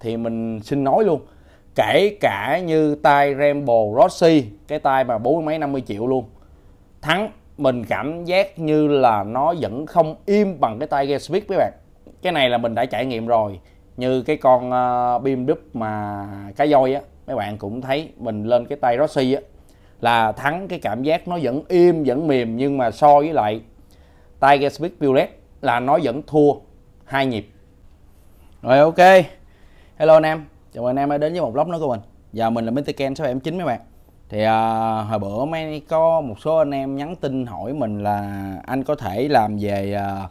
thì mình xin nói luôn kể cả như tay Rambo Rossi cái tay mà bốn mấy 50 triệu luôn thắng mình cảm giác như là nó vẫn không im bằng cái tay Gearspit các bạn cái này là mình đã trải nghiệm rồi như cái con uh, ờ, BMW mà cá voi á mấy bạn cũng thấy mình lên cái tay Rossi á là thắng cái cảm giác nó vẫn im vẫn mềm nhưng mà so với lại tay Gearspit Bullet là nó vẫn thua hai nhịp rồi ok Hello anh em, chào mừng anh em đã đến với một vlog nữa của mình Giờ mình là Mr. Ken 679 mấy bạn Thì uh, hồi bữa mới có một số anh em nhắn tin hỏi mình là Anh có thể làm về uh,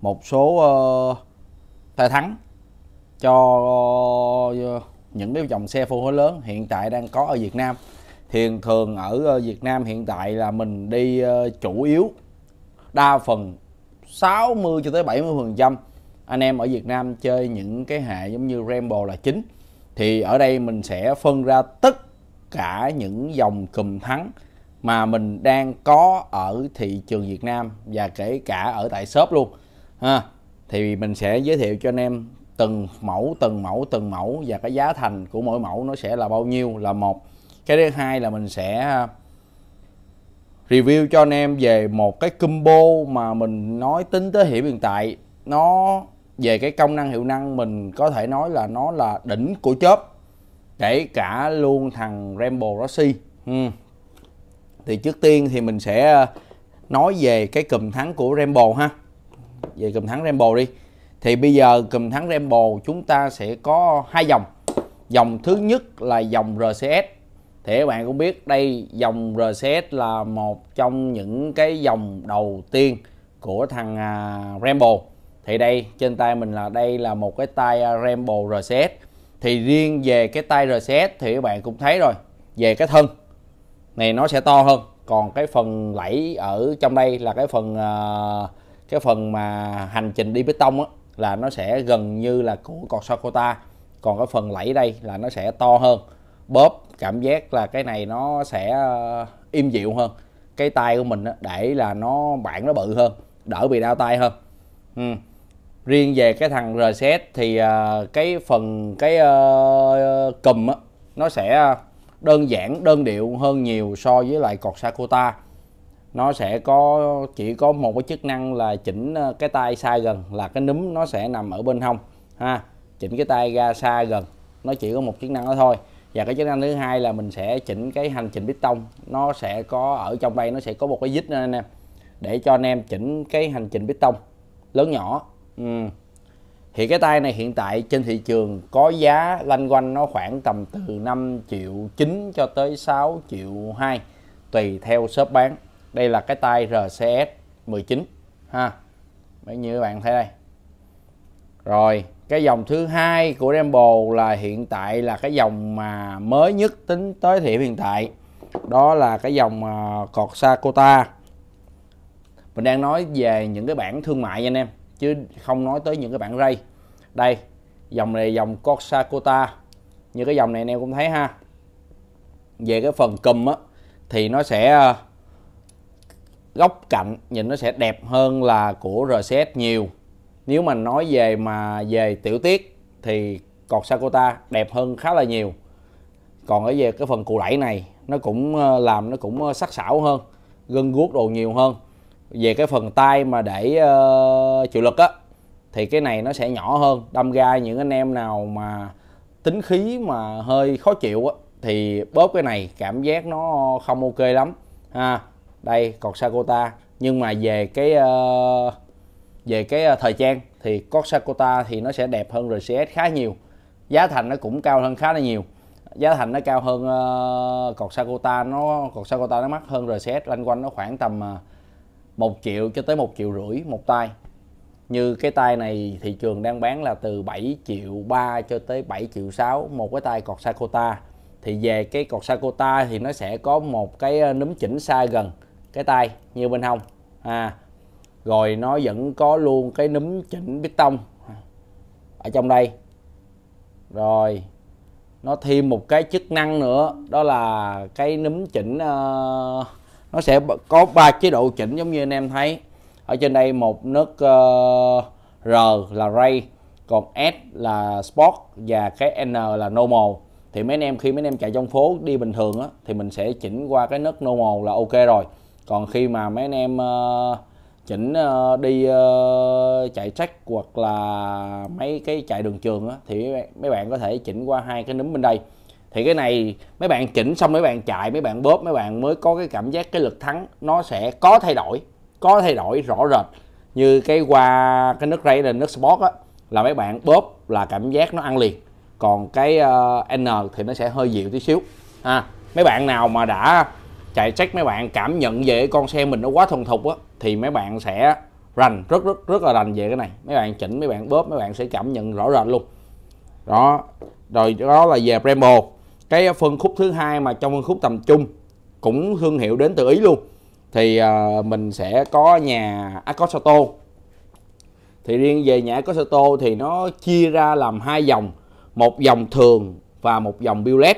một số uh, ờ, tay thắng Cho uh, những cái dòng xe phân khối lớn hiện tại đang có ở Việt Nam Thì thường ở ờ, Việt Nam hiện tại là mình đi uh, chủ yếu Đa phần 60 cho tới 70 phần trăm anh em ở Việt Nam chơi những cái hệ giống như rainbow là chính thì ở đây mình sẽ phân ra tất cả những dòng cùm thắng mà mình đang có ở thị trường Việt Nam và kể cả ở tại shop luôn ha thì mình sẽ giới thiệu cho anh em từng mẫu từng mẫu từng mẫu và cái giá thành của mỗi mẫu nó sẽ là bao nhiêu là một cái thứ hai là mình sẽ review cho anh em về một cái combo mà mình nói tính tới hiện tại nó về cái công năng hiệu năng mình có thể nói là nó là đỉnh của chớp kể cả luôn thằng Rambo Rossi ừ. thì trước tiên thì mình sẽ ờ, nói về cái cùm thắng của Rambo ha về cùm thắng Rambo đi thì bây giờ cùm thắng Rambo chúng ta sẽ có hai dòng dòng thứ nhất là dòng RCS thì các bạn cũng biết đây dòng RCS là một trong những cái dòng đầu tiên của thằng à, Rambo thì đây trên tay mình là đây là một cái tay à, Rambo RCS thì riêng về cái tay RCS thì các bạn cũng thấy rồi về cái thân này nó sẽ to hơn còn cái phần lẫy ở trong đây là cái phần à, cái phần mà hành trình đi bê tông á là nó sẽ gần như là của con Sakota còn cái phần lẫy đây là nó sẽ to hơn bóp cảm giác là cái này nó sẽ à, im dịu hơn cái tay của mình để là nó bản nó bự hơn đỡ bị đau tay hơn ừ riêng về cái thằng reset thì à, cái phần cái ờ, cầm á, nó sẽ đơn giản đơn điệu hơn nhiều so với lại cọt Sakota nó sẽ có chỉ có một cái chức năng là chỉnh ờ, cái tay xa gần là cái núm nó sẽ nằm ở bên hông ha chỉnh cái tay ra xa gần nó chỉ có một chức năng đó thôi và cái chức năng thứ hai là mình sẽ chỉnh cái hành trình piston nó sẽ có ở trong đây nó sẽ có một cái vít nữa anh em để cho anh em chỉnh cái hành trình piston lớn nhỏ Ừ. thì cái tay này hiện tại trên thị trường có giá lanh quanh nó khoảng tầm từ 5 triệu 9 cho tới 6 triệu 2 tùy theo shop bán đây là cái tay RCS 19 ha Mấy như các bạn thấy đây rồi cái dòng thứ hai của Rambo là hiện tại là cái dòng mà mới nhất tính tới thời điểm hiện tại đó là cái dòng uh, à, cọt Sakota mình đang nói về những cái bản thương mại anh em chứ không nói tới những cái bản ray đây dòng này dòng Corsacota như cái dòng này anh em cũng thấy ha về cái phần cùm á thì nó sẽ ờ, góc cạnh nhìn nó sẽ đẹp hơn là của RCS nhiều nếu mà nói về mà về tiểu tiết thì cọt Sakota đẹp hơn khá là nhiều còn ở về cái phần cụ lẫy này nó cũng ờ, làm nó cũng ờ, sắc sảo hơn gân guốc đồ nhiều hơn về cái phần tay mà để uh, chịu lực á thì cái này nó sẽ nhỏ hơn đâm ra những anh em nào mà tính khí mà hơi khó chịu á thì bóp cái này cảm giác nó không ok lắm ha đây cột Sakota nhưng mà về cái uh, về cái ờ, thời trang thì cột Sakota thì nó sẽ đẹp hơn RCS khá nhiều giá thành nó cũng cao hơn khá là nhiều giá thành nó cao hơn uh, cột Sakota nó cột Sakota nó mắc hơn RCS loanh quanh nó khoảng tầm uh, 1 triệu cho tới 1 triệu rưỡi một tay như cái tay này thị trường đang bán là từ 7 triệu 3 cho tới 7 triệu 6 một cái tay cọt Sakota thì về cái cọt Sakota thì nó sẽ có một cái ờ, núm chỉnh xa gần cái tay như bên hông à rồi nó vẫn có luôn cái núm chỉnh bít tông ở trong đây rồi nó thêm một cái chức năng nữa đó là cái núm chỉnh uh, nó sẽ có ba chế độ chỉnh giống như anh em thấy ở trên đây một nút uh, ờ, R là Ray còn S là Sport và cái N là Normal thì mấy anh em khi mấy anh em chạy trong phố đi bình thường á, thì mình sẽ chỉnh qua cái nấc normal là ok rồi còn khi mà mấy anh em uh, chỉnh uh, đi uh, chạy track hoặc là mấy cái chạy đường trường á, thì mấy bạn có thể chỉnh qua hai cái núm bên đây thì cái này mấy bạn chỉnh xong mấy bạn chạy mấy bạn bóp mấy bạn mới có cái cảm giác cái lực thắng nó sẽ có thay đổi có thay đổi rõ rệt như cái qua cái nước ray là nước sport á là mấy bạn bóp là cảm giác nó ăn liền còn cái uh, n thì nó sẽ hơi dịu tí xíu à, mấy bạn nào mà đã chạy check mấy bạn cảm nhận về con xe mình nó quá thuần thục á thì mấy bạn sẽ rành rất rất rất là rành về cái này mấy bạn chỉnh mấy bạn bóp mấy bạn sẽ cảm nhận rõ rệt luôn đó rồi đó là về Brembo cái phân khúc thứ hai mà trong phân khúc tầm trung cũng thương hiệu đến từ ý luôn thì uh, mình sẽ có nhà Acosato thì riêng về nhà Acosato thì nó chia ra làm hai dòng một dòng thường và một dòng billet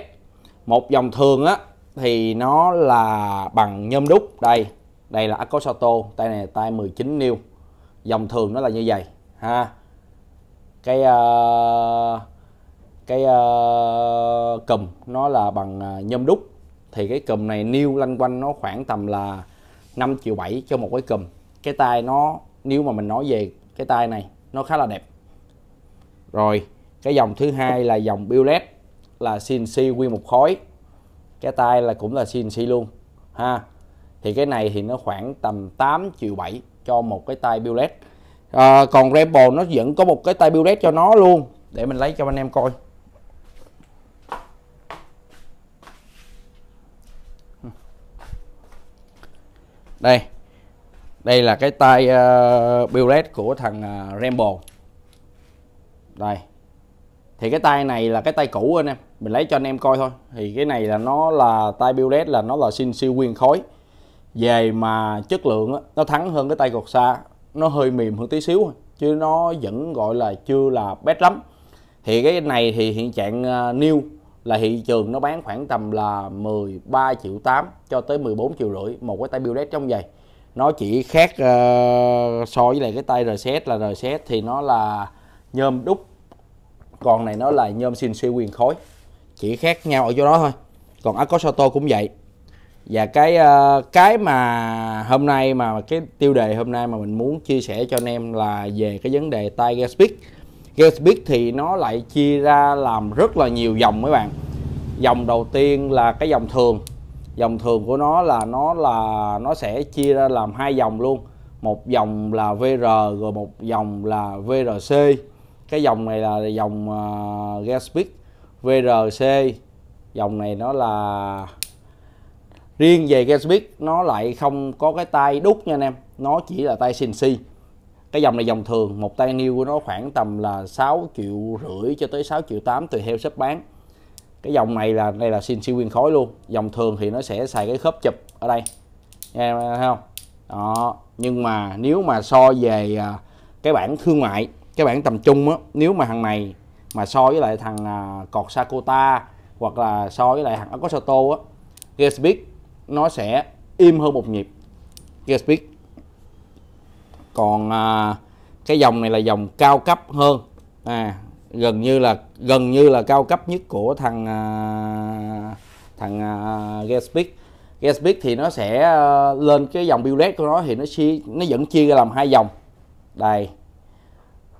một dòng thường á thì nó là bằng nhôm đúc đây đây là Acosato tay này tay 19 new dòng thường nó là như vậy ha cái uh, cái uh, cùm nó là bằng uh, nhôm đúc thì cái cùm này niêu lanh quanh nó khoảng tầm là 5 triệu 7 cho một cái cùm cái tay nó nếu mà mình nói về cái tay này nó khá là đẹp rồi cái dòng thứ hai là dòng Bullet là CNC quy một khối cái tay là cũng là CNC luôn ha thì cái này thì nó khoảng tầm 8 triệu 7 cho một cái tay Bullet à, ờ, còn Rebel nó vẫn có một cái tay Bullet cho nó luôn để mình lấy cho anh em coi đây đây là cái tay uh, ờ, Billet của thằng uh, Rambo đây thì cái tay này là cái tay cũ anh em mình lấy cho anh em coi thôi thì cái này là nó là tay Billet là nó là xin siêu nguyên khối về mà chất lượng đó, nó thắng hơn cái tay cột xa nó hơi mềm hơn tí xíu chứ nó vẫn gọi là chưa là best lắm thì cái này thì hiện trạng uh, new là thị trường nó bán khoảng tầm là 13 triệu 8 cho tới 14 triệu rưỡi một cái tay Build trong giày nó chỉ khác uh, so với lại cái tay RZ là RZ thì nó là nhôm đúc còn này nó là nhôm xin suy quyền khối chỉ khác nhau ở chỗ đó thôi còn Acosoto cũng vậy và cái uh, cái mà hôm nay mà cái tiêu đề hôm nay mà mình muốn chia sẻ cho anh em là về cái vấn đề tay Speak Gatsby thì nó lại chia ra làm rất là nhiều dòng mấy bạn dòng đầu tiên là cái dòng thường dòng thường của nó là nó là nó sẽ chia ra làm hai dòng luôn một dòng là VR rồi một dòng là VRC cái dòng này là dòng uh, à, Gatsby VRC dòng này nó là riêng về Gatsby nó lại không có cái tay đúc nha anh em nó chỉ là tay si cái dòng này dòng thường một tay new của nó khoảng tầm là 6 triệu rưỡi cho tới 6 triệu 8 tùy theo shop bán cái dòng này là đây là xin siêu nguyên khối luôn dòng thường thì nó sẽ xài cái khớp chụp ở đây nghe thấy không đó nhưng mà nếu mà so về à, cái bản thương mại cái bản tầm trung á nếu mà thằng này mà so với lại thằng uh, à, cọt Sakota hoặc là so với lại thằng Akosato á Gearspeed nó sẽ im hơn một nhịp Gearspeed còn à, cái dòng này là dòng cao cấp hơn à, gần như là gần như là cao cấp nhất của thằng à, thằng à, Gatsby Gatsby thì nó sẽ à, lên cái dòng Bullet của nó thì nó chia nó vẫn chia ra làm hai dòng đây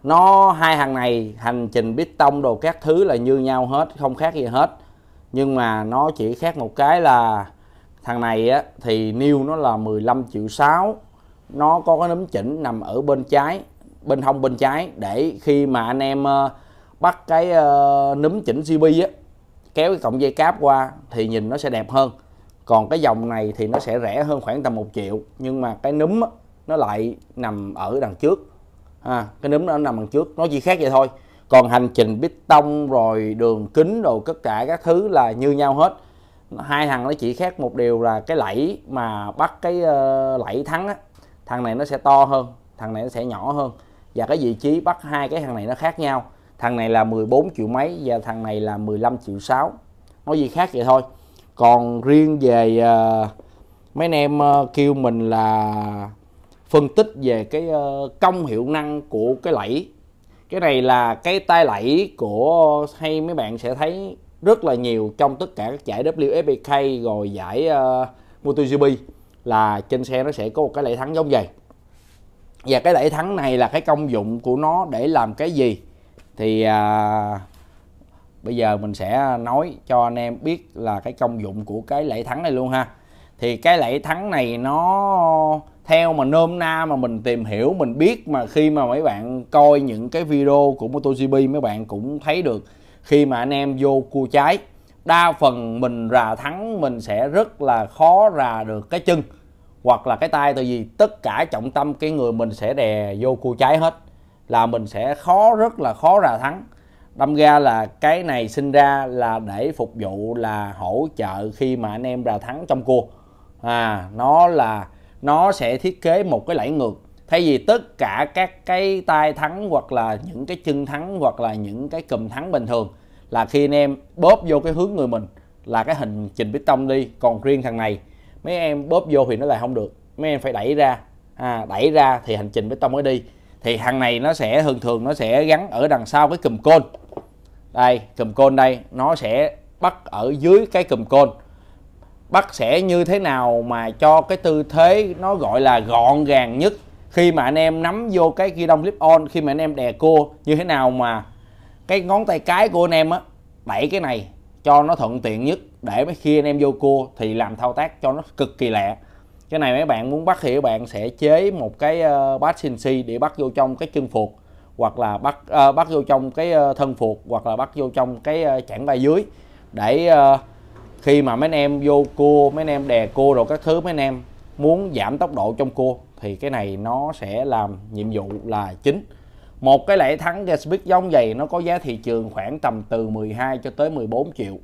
nó hai hàng này hành trình bít tông đồ các thứ là như nhau hết không khác gì hết nhưng mà nó chỉ khác một cái là thằng này á, thì new nó là 15 triệu 6 nó có cái nấm chỉnh nằm ở bên trái bên hông bên trái để khi mà anh em ờ, bắt cái ờ, nấm chỉnh CB á kéo cái cọng dây cáp qua thì nhìn nó sẽ đẹp hơn còn cái dòng này thì nó sẽ rẻ hơn khoảng tầm một triệu nhưng mà cái nấm nó lại nằm ở đằng trước à, cái nấm nó nằm đằng trước nó chỉ khác vậy thôi còn hành trình bít tông rồi đường kính rồi tất cả các thứ là như nhau hết hai thằng nó chỉ khác một điều là cái lẫy mà bắt cái uh, lẫy thắng á, thằng này nó sẽ to hơn thằng này nó sẽ nhỏ hơn và cái vị trí bắt hai cái thằng này nó khác nhau thằng này là 14 triệu mấy và thằng này là 15 triệu 6 nói gì khác vậy thôi còn riêng về uh, mấy anh em uh, kêu mình là phân tích về cái uh, công hiệu năng của cái lẫy cái này là cái tay lẫy của hay mấy bạn sẽ thấy rất là nhiều trong tất cả các giải WFPK rồi giải uh, MotoGP là trên xe nó sẽ có một cái lẫy thắng giống vậy và cái lẫy thắng này là cái công dụng của nó để làm cái gì thì à, bây giờ mình sẽ nói cho anh em biết là cái công dụng của cái lẫy thắng này luôn ha thì cái lẫy thắng này nó theo mà nôm na mà mình tìm hiểu mình biết mà khi mà mấy bạn coi những cái video của MotoGP mấy bạn cũng thấy được khi mà anh em vô cua trái đa phần mình rà thắng mình sẽ rất là khó rà được cái chân hoặc là cái tay tại vì tất cả trọng tâm cái người mình sẽ đè vô cua trái hết là mình sẽ khó rất là khó rà thắng đâm ra là cái này sinh ra là để phục vụ là hỗ trợ khi mà anh em rà thắng trong cua à nó là nó sẽ thiết kế một cái lẫy ngược thay vì tất cả các cái tay thắng hoặc là những cái chân thắng hoặc là những cái cùm thắng bình thường là khi anh em bóp vô cái hướng người mình là cái hình trình tông đi còn riêng thằng này mấy em bóp vô thì nó lại không được mấy em phải đẩy ra à, đẩy ra thì hành trình tông mới đi thì thằng này nó sẽ thường thường nó sẽ gắn ở đằng sau cái cùm côn đây cùm côn đây nó sẽ bắt ở dưới cái cùm côn bắt sẽ như thế nào mà cho cái tư thế nó gọi là gọn gàng nhất khi mà anh em nắm vô cái ghi đông clip on khi mà anh em đè cua như thế nào mà cái ngón tay cái của anh em á đẩy cái này cho nó thuận tiện nhất để mấy khi anh em vô cua thì làm thao tác cho nó cực kỳ lẹ cái này mấy bạn muốn bắt thì các bạn sẽ chế một cái ờ, bát sinh si để bắt vô trong cái chân phục hoặc là bắt uh, bắt vô trong cái ờ, thân phục hoặc là bắt vô trong cái chảng vai dưới để uh, khi mà mấy anh em vô cua mấy anh em đè cua rồi các thứ mấy anh em muốn giảm tốc độ trong cua thì cái này nó sẽ làm nhiệm vụ là chính một cái lẻ thắng Gatsby giống vậy nó có giá thị trường khoảng tầm từ 12 cho tới 14 triệu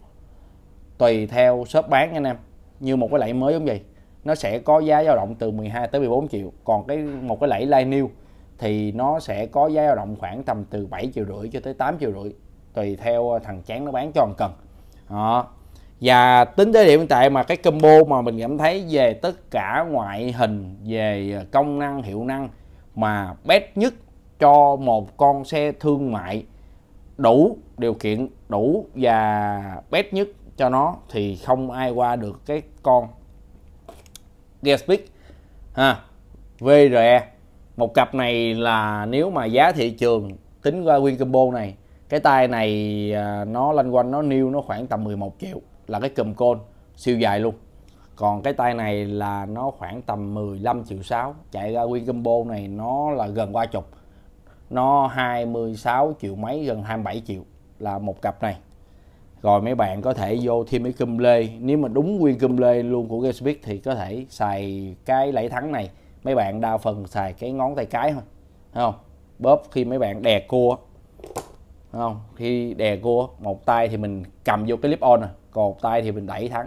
tùy theo shop bán anh em như một cái lẫy mới giống vậy nó sẽ có giá dao động từ 12 tới 14 triệu còn cái một cái lẫy line new thì nó sẽ có giá dao động khoảng tầm từ 7 triệu rưỡi cho tới 8 triệu rưỡi tùy theo ờ, thằng chán nó bán cho anh cần đó. và tính tới điểm hiện tại mà cái combo mà mình cảm thấy về tất cả ngoại hình về ờ, công năng hiệu năng mà best nhất cho một con xe thương mại đủ điều kiện đủ và best nhất cho nó thì không ai qua được cái con Gearspik ha VRE một cặp này là nếu mà giá thị trường tính qua win combo này cái tay này à, nó lanh quanh nó new nó khoảng tầm 11 triệu là cái cầm côn siêu dài luôn còn cái tay này là nó khoảng tầm 15 triệu 6 chạy ra win combo này nó là gần qua chục nó 26 triệu mấy gần 27 triệu là một cặp này rồi mấy bạn có thể vô thêm cái cum lê nếu mà đúng nguyên cum lê luôn của Gatsby thì có thể xài cái lẫy thắng này mấy bạn đa phần xài cái ngón tay cái thôi thấy không bóp khi mấy bạn đè cua thấy không khi đè cua một tay thì mình cầm vô cái clip on này. còn một tay thì mình đẩy thắng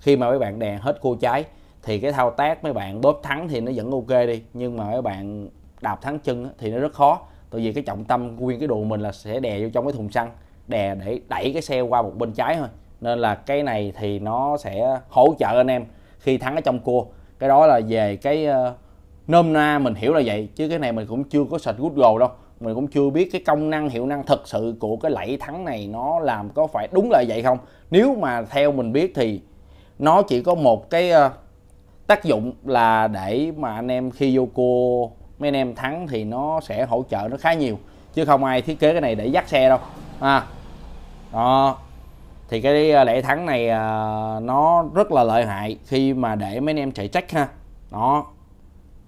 khi mà mấy bạn đè hết cua trái thì cái thao tác mấy bạn bóp thắng thì nó vẫn ok đi nhưng mà mấy bạn đạp thắng chân thì nó rất khó tại vì cái trọng tâm nguyên cái đồ mình là sẽ đè vô trong cái thùng xăng đè để đẩy cái xe qua một bên trái thôi nên là cái này thì nó sẽ hỗ trợ anh em khi thắng ở trong cua cái đó là về cái uh, nôm na mình hiểu là vậy chứ cái này mình cũng chưa có sạch google đâu mình cũng chưa biết cái công năng hiệu năng thực sự của cái lẫy thắng này nó làm có phải đúng là vậy không nếu mà theo mình biết thì nó chỉ có một cái uh, tác dụng là để mà anh em khi vô cua mấy anh em thắng thì nó sẽ hỗ trợ nó khá nhiều chứ không ai thiết kế cái này để dắt xe đâu à đó thì cái à, lệ thắng này à, nó rất là lợi hại khi mà để mấy anh em chạy trách ha đó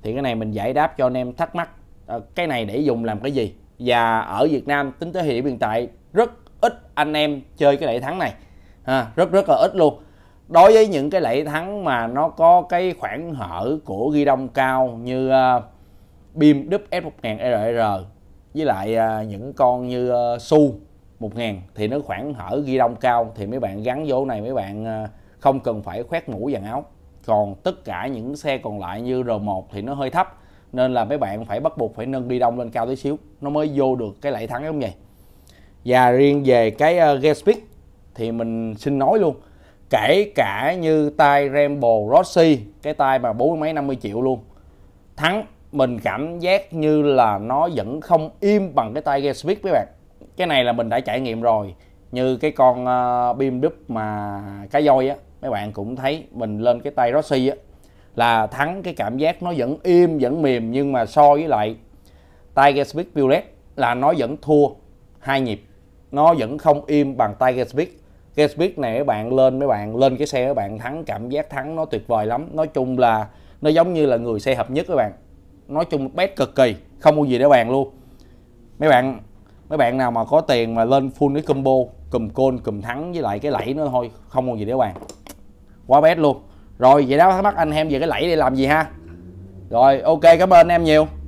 thì cái này mình giải đáp cho anh em thắc mắc à, cái này để dùng làm cái gì và ở Việt Nam tính tới hiện tại rất ít anh em chơi cái lệ thắng này ha, rất rất là ít luôn đối với những cái lệ thắng mà nó có cái khoảng hở của ghi đông cao như uh, BIM WF1000RR với lại à, những con như ờ, Su 1000 thì nó khoảng hở ghi đông cao thì mấy bạn gắn vô này mấy bạn à, không cần phải khoét mũ dàn áo còn tất cả những xe còn lại như R1 thì nó hơi thấp nên là mấy bạn phải bắt buộc phải nâng đi đông lên cao tí xíu nó mới vô được cái lãi thắng giống vậy và riêng về cái uh, ờ, Gatspeed thì mình xin nói luôn kể cả như tay Rambo Rossi cái tay mà bốn mấy 50 triệu luôn thắng mình cảm giác như là nó vẫn không im bằng cái tay Gear Speed các bạn cái này là mình đã trải nghiệm rồi như cái con uh, ờ, BMW mà cá voi á mấy bạn cũng thấy mình lên cái tay Rossi á là thắng cái cảm giác nó vẫn im vẫn mềm nhưng mà so với lại tay Speed Bullet là nó vẫn thua hai nhịp nó vẫn không im bằng tay Speed Tiger này mấy bạn lên mấy bạn lên cái xe các bạn thắng cảm giác thắng nó tuyệt vời lắm nói chung là nó giống như là người xe hợp nhất các bạn nói chung bét cực kỳ không có gì để bàn luôn mấy bạn mấy bạn nào mà có tiền mà lên full cái combo cùm côn cùm thắng với lại cái lẫy nữa thôi không còn gì để bàn quá bét luôn rồi vậy đó thắc mắc anh em về cái lẫy để làm gì ha rồi ok cảm ơn em nhiều